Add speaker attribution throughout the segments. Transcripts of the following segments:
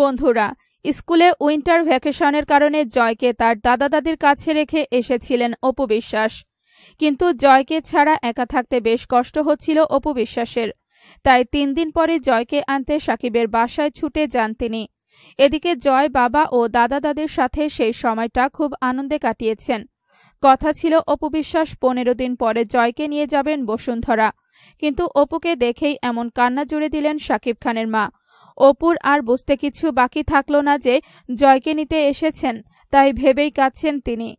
Speaker 1: বন্ধুরা স্কুলে উইন্টার ভ্যাকেশনের কারণে জয়কে তার দাদা দাদির কাছে রেখে এসেছিলেন অপু বিশ্বাস কিন্তু জয়কে ছাড়া একা থাকতে বেশ কষ্ট হচ্ছিল অপু বিশ্বাসের তাই তিন দিন পরে জয়কে আনতে সাকিবের বাসায় ছুটে যান তিনি এদিকে জয় বাবা ও দাদা দাদির সাথে সেই সময়টা খুব আনন্দে কাটিয়েছেন কথা ছিল অপু বিশ্বাস পনেরো দিন পরে জয়কে নিয়ে যাবেন বসুন্ধরা কিন্তু অপুকে দেখেই এমন কান্না জুড়ে দিলেন সাকিব খানের মা অপুর আর বুঝতে কিছু বাকি থাকলো না যে জয়কে নিতে এসেছেন তাই ভেবেই কাঁদছেন তিনি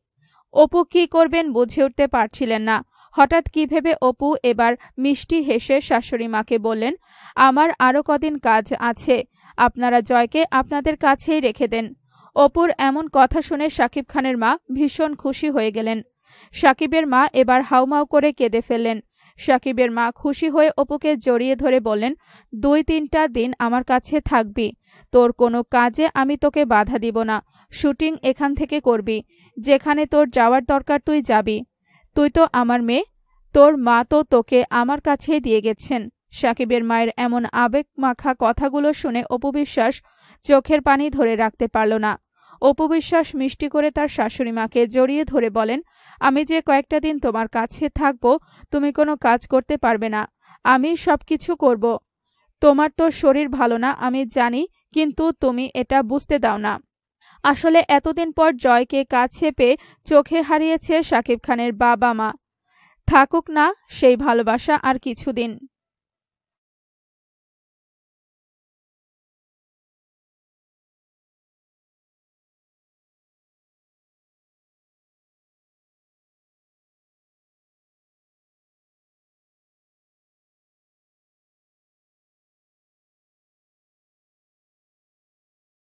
Speaker 1: অপু কি করবেন বুঝে উঠতে পারছিলেন না হঠাৎ কি ভেবে অপু এবার মিষ্টি হেসে শাশুড়ি মাকে বললেন আমার আরও কদিন কাজ আছে আপনারা জয়কে আপনাদের কাছেই রেখে দেন অপুর এমন কথা শুনে সাকিব খানের মা ভীষণ খুশি হয়ে গেলেন সাকিবের মা এবার হাউমাউ করে কেঁদে ফেললেন সাকিবের মা খুশি হয়ে অপুকে জড়িয়ে ধরে বললেন দুই তিনটা দিন আমার কাছে থাকবি তোর কোনো কাজে আমি তোকে বাধা দিব না শুটিং এখান থেকে করবি যেখানে তোর যাওয়ার দরকার তুই যাবি তুই তো আমার মেয়ে তোর মা তো তোকে আমার কাছে দিয়ে গেছেন সাকিবের মায়ের এমন আবেগ মাখা কথাগুলো শুনে বিশ্বাস চোখের পানি ধরে রাখতে পারল না অপবিশ্বাস মিষ্টি করে তার শাশুড়ি মাকে জড়িয়ে ধরে বলেন আমি যে কয়েকটা দিন তোমার কাছে থাকব তুমি কোনো কাজ করতে পারবে না আমি সব কিছু করব তোমার তো শরীর ভালো না আমি জানি কিন্তু তুমি এটা বুঝতে দাও না আসলে এতদিন পর জয়কে কাছে পেয়ে চোখে হারিয়েছে সাকিব খানের বাবা মা থাকুক না সেই ভালোবাসা আর কিছুদিন